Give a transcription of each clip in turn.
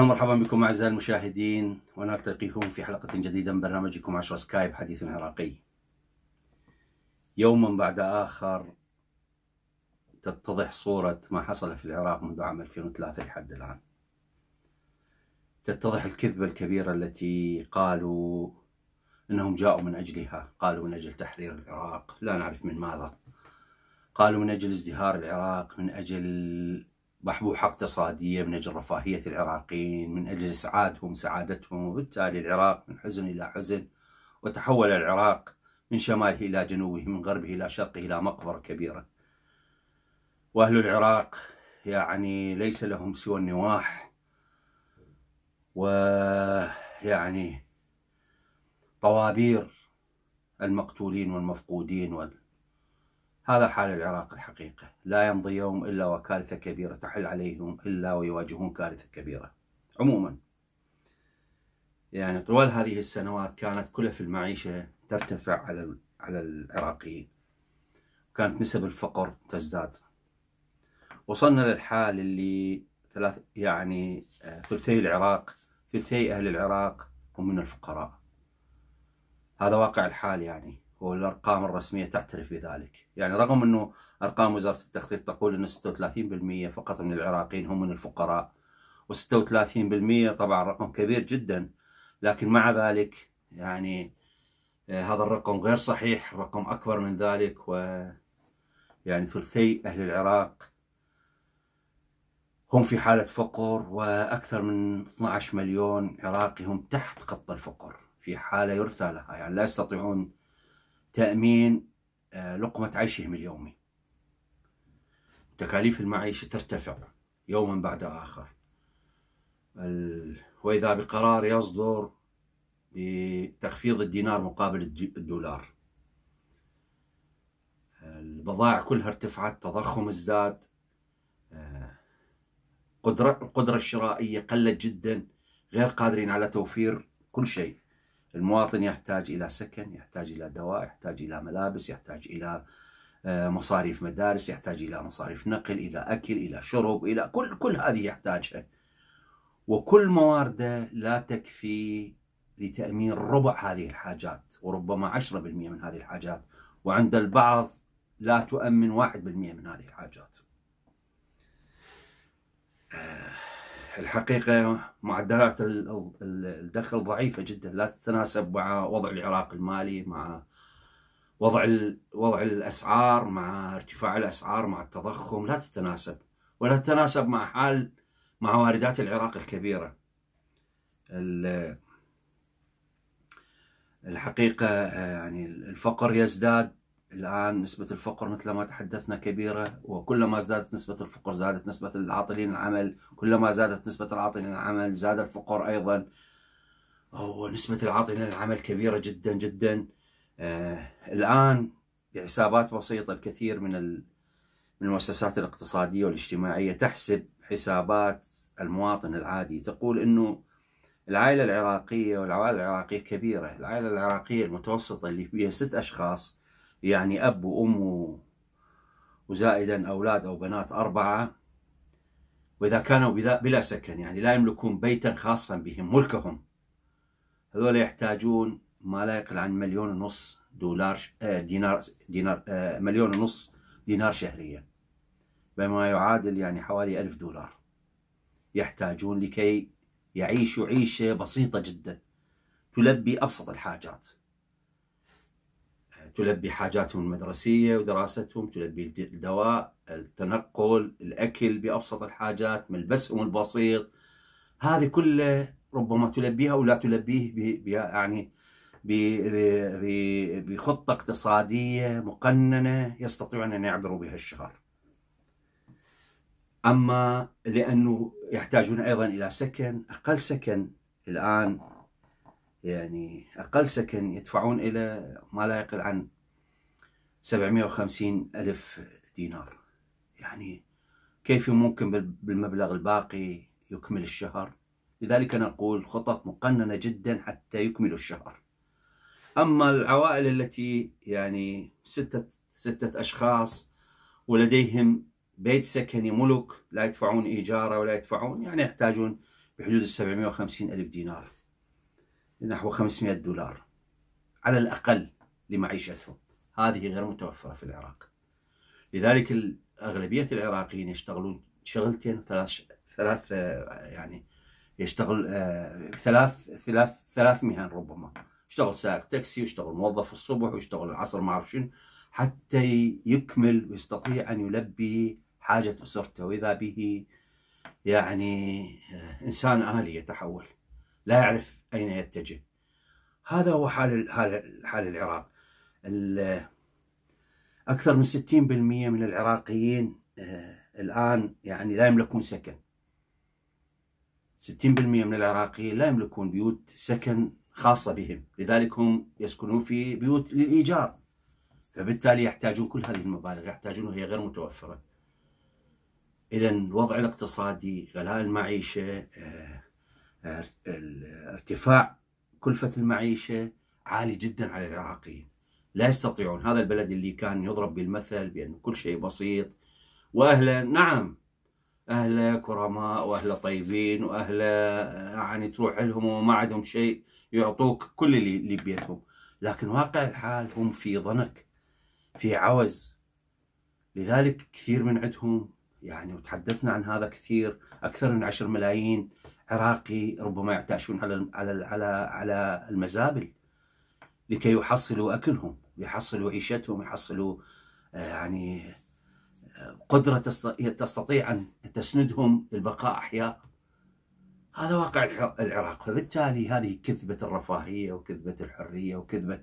اهلا ومرحبا بكم اعزائي المشاهدين ونلتقيكم في حلقه جديده من برنامجكم 10 سكايب حديث عراقي. يوما بعد اخر تتضح صوره ما حصل في العراق منذ عام 2003 لحد الان. تتضح الكذبه الكبيره التي قالوا انهم جاءوا من اجلها، قالوا من اجل تحرير العراق، لا نعرف من ماذا. قالوا من اجل ازدهار العراق، من اجل محبوحة اقتصادية من أجل رفاهية العراقيين من أجل إسعادهم سعادتهم وبالتالي العراق من حزن إلى حزن وتحول العراق من شماله إلى جنوبه من غربه إلى شرقه إلى مقبرة كبيرة وأهل العراق يعني ليس لهم سوى النواح ويعني طوابير المقتولين والمفقودين وال هذا حال العراق الحقيقة لا يمضي يوم إلا وكارثة كبيرة تحل عليهم إلا ويواجهون كارثة كبيرة عموما يعني طوال هذه السنوات كانت كلف المعيشة ترتفع على على العراقيين كانت نسب الفقر تزداد وصلنا للحال اللي ثلاث يعني آه، ثلثي العراق ثلثي أهل العراق هم من الفقراء هذا واقع الحال يعني والارقام الرسميه تعترف بذلك، يعني رغم انه ارقام وزاره التخطيط تقول ان 36% فقط من العراقيين هم من الفقراء و36% طبعا رقم كبير جدا لكن مع ذلك يعني آه، هذا الرقم غير صحيح، الرقم اكبر من ذلك و يعني ثلثي اهل العراق هم في حالة فقر وأكثر من 12 مليون عراقي هم تحت خط الفقر في حالة يرثى لها يعني لا يستطيعون تأمين آه، لقمة عيشهم اليومي تكاليف المعيشة ترتفع يوما بعد آخر وإذا بقرار يصدر بتخفيض الدينار مقابل الدولار البضائع كلها ارتفعت التضخم ازداد آه، قدرة القدرة الشرائية قلت جدا غير قادرين على توفير كل شيء المواطن يحتاج إلى سكن يحتاج إلى دواء يحتاج إلى ملابس يحتاج إلى آه، مصاريف مدارس يحتاج إلى مصاريف نقل إلى أكل إلى شرب إلى كل كل هذه يحتاجها وكل موارده لا تكفي لتأمين ربع هذه الحاجات وربما 10% من هذه الحاجات وعند البعض لا تؤمن 1% من هذه الحاجات آه، الحقيقة معدلات الدخل ضعيفة جدا لا تتناسب مع وضع العراق المالي مع وضع وضع الأسعار مع ارتفاع الأسعار مع التضخم لا تتناسب ولا تتناسب مع حال مع واردات العراق الكبيرة الحقيقة آه، يعني الفقر يزداد الآن نسبة الفقر مثل ما تحدثنا كبيرة وكلما زادت نسبة الفقر زادت نسبة العاطلين العمل كلما زادت نسبة العاطلين العمل زاد الفقر أيضا ونسبة العاطلين العمل كبيرة جدا جدا آه، الآن بحسابات بسيطة الكثير من من المؤسسات الاقتصادية والاجتماعية تحسب حسابات المواطن العادي تقول أنه العائلة العراقية والعوائل العراقية كبيرة العائلة العراقية المتوسطة اللي فيها ست أشخاص يعني أب وأم وزائدا أولاد أو بنات أربعة وإذا كانوا بلا سكن يعني لا يملكون بيتا خاصا بهم ملكهم هذول يحتاجون ما لا يقل عن مليون ونص دولار آه، دينار دينار آه، مليون ونص دينار شهريا بما يعادل يعني حوالي ألف دولار يحتاجون لكي يعيشوا عيشة بسيطة جدا تلبي أبسط الحاجات تلبي حاجاتهم المدرسية ودراستهم تلبي الدواء التنقل الأكل بأبسط الحاجات ملبسهم البسيط هذه كلها ربما تلبيها أو لا تلبيه يعني بخطة اقتصادية مقننة يستطيعون أن يعبروا بها الشهر أما لأنه يحتاجون أيضا إلى سكن أقل سكن الآن يعني أقل سكن يدفعون إلى ما لا يقل عن 750 ألف دينار يعني كيف ممكن بالمبلغ الباقي يكمل الشهر لذلك نقول خطط مقننة جدا حتى يكملوا الشهر أما العوائل التي يعني ستة, ستة أشخاص ولديهم بيت سكني ملك لا يدفعون إيجاره ولا يدفعون يعني يحتاجون بحدود ال 750 ألف دينار نحو 500 دولار على الأقل لمعيشتهم هذه غير متوفرة في العراق لذلك أغلبية العراقيين يشتغلون شغلتين ثلاث ثلاث يعني يشتغل آه، ثلاث ثلاث ثلاث مهن ربما يشتغل سائق تاكسي ويشتغل موظف الصبح ويشتغل العصر ما اعرف شنو حتى يكمل ويستطيع ان يلبي حاجه اسرته واذا به يعني آه، انسان الي يتحول لا يعرف أين يتجه هذا هو حال حال العراق أكثر من 60% من العراقيين آه، الآن يعني لا يملكون سكن 60% من العراقيين لا يملكون بيوت سكن خاصة بهم لذلك هم يسكنون في بيوت للإيجار فبالتالي يحتاجون كل هذه المبالغ يحتاجون وهي غير متوفرة إذا الوضع الاقتصادي غلاء المعيشة آه ارتفاع كلفة المعيشة عالي جدا على العراقيين لا يستطيعون هذا البلد اللي كان يضرب بالمثل بأنه كل شيء بسيط وأهله نعم أهله كرماء وأهله طيبين وأهله آه، يعني تروح لهم وما عندهم شيء يعطوك كل اللي, اللي بيتهم لكن واقع الحال هم في ضنك في عوز لذلك كثير من عندهم يعني وتحدثنا عن هذا كثير اكثر من 10 ملايين عراقي ربما يعتاشون على على على على المزابل لكي يحصلوا اكلهم يحصلوا عيشتهم يحصلوا آه، يعني آه، قدرة تستطيع أن تسندهم للبقاء أحياء هذا واقع العراق فبالتالي هذه كذبة الرفاهية وكذبة الحرية وكذبة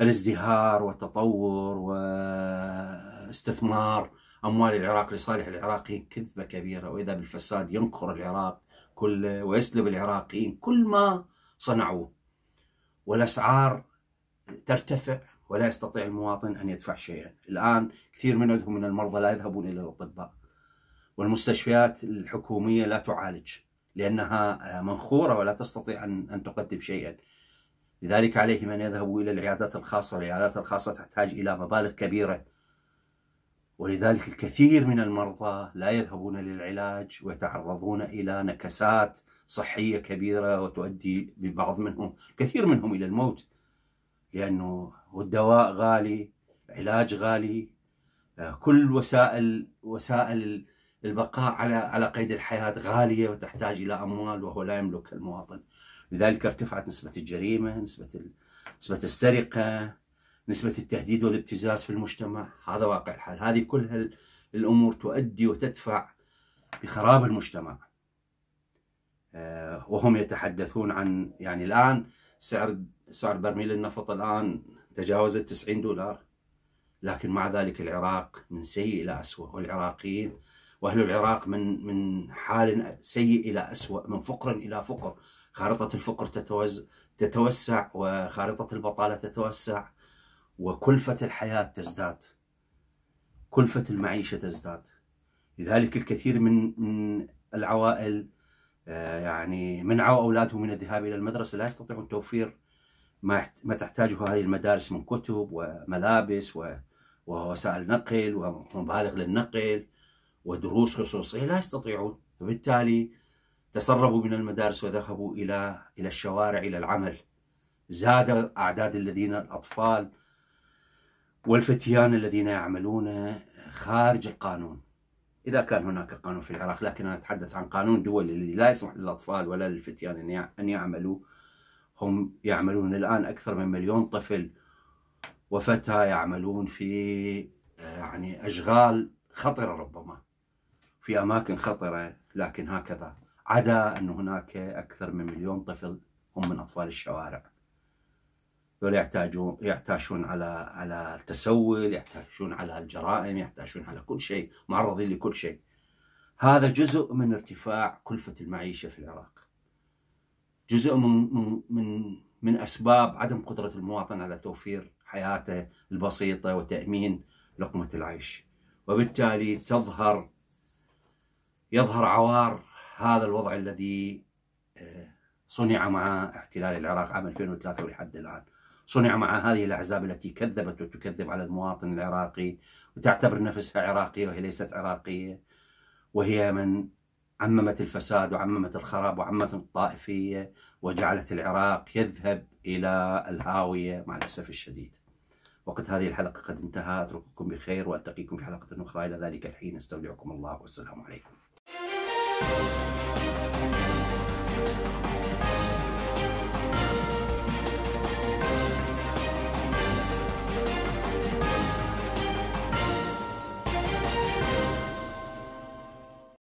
الازدهار والتطور واستثمار أموال العراق لصالح العراقيين كذبة كبيرة وإذا بالفساد ينكر العراق كله ويسلب العراقيين كل ما صنعوه والأسعار ترتفع ولا يستطيع المواطن أن يدفع شيئا الآن كثير من عندهم من المرضى لا يذهبون إلى الأطباء والمستشفيات الحكومية لا تعالج لأنها منخورة ولا تستطيع أن تقدم شيئا لذلك عليهم أن يذهبوا إلى العيادات الخاصة والعيادات الخاصة تحتاج إلى مبالغ كبيرة ولذلك الكثير من المرضى لا يذهبون للعلاج ويتعرضون إلى نكسات صحية كبيرة وتؤدي ببعض منهم كثير منهم إلى الموت لأنه الدواء غالي علاج غالي كل وسائل وسائل البقاء على على قيد الحياة غالية وتحتاج إلى أموال وهو لا يملك المواطن لذلك ارتفعت نسبة الجريمة نسبة نسبة السرقة نسبة التهديد والابتزاز في المجتمع هذا واقع الحال هذه كل الأمور تؤدي وتدفع بخراب المجتمع آه، وهم يتحدثون عن يعني الآن سعر سعر برميل النفط الآن تجاوز 90 دولار لكن مع ذلك العراق من سيء إلى أسوأ والعراقيين وأهل العراق من من حال سيء إلى أسوأ من فقر إلى فقر خارطة الفقر تتوسع وخارطة البطالة تتوسع وكلفة الحياة تزداد كلفة المعيشة تزداد لذلك الكثير من من العوائل آه، يعني منعوا أولادهم من الذهاب إلى المدرسة لا يستطيعون توفير ما ما تحتاجه هذه المدارس من كتب وملابس ووسائل نقل ومبالغ للنقل ودروس خصوصية لا يستطيعون وبالتالي تسربوا من المدارس وذهبوا إلى إلى الشوارع إلى العمل زاد أعداد الذين الأطفال والفتيان الذين يعملون خارج القانون إذا كان هناك قانون في العراق لكن أنا أتحدث عن قانون دولي الذي لا يسمح للأطفال ولا للفتيان أن يعملوا هم يعملون الآن أكثر من مليون طفل وفتى يعملون في آه، يعني أشغال خطرة ربما في أماكن خطرة لكن هكذا عدا أن هناك أكثر من مليون طفل هم من أطفال الشوارع دول يحتاجون يحتاجون على على التسول يحتاجون على الجرائم يحتاجون على كل شيء معرضين لكل شيء هذا جزء من ارتفاع كلفة المعيشة في العراق جزء من من من, من أسباب عدم قدرة المواطن على توفير حياته البسيطة وتأمين لقمة العيش وبالتالي تظهر يظهر عوار هذا الوضع الذي آه، صنع مع احتلال العراق عام 2003 ولحد الآن صنع مع هذه الأحزاب التي كذبت وتكذب على المواطن العراقي وتعتبر نفسها عراقية وهي ليست عراقية وهي من عممت الفساد وعممت الخراب وعممت الطائفية وجعلت العراق يذهب إلى الهاوية مع الأسف الشديد وقت هذه الحلقة قد انتهى أترككم بخير وألتقيكم في حلقة أخرى إلى ذلك الحين استودعكم الله والسلام عليكم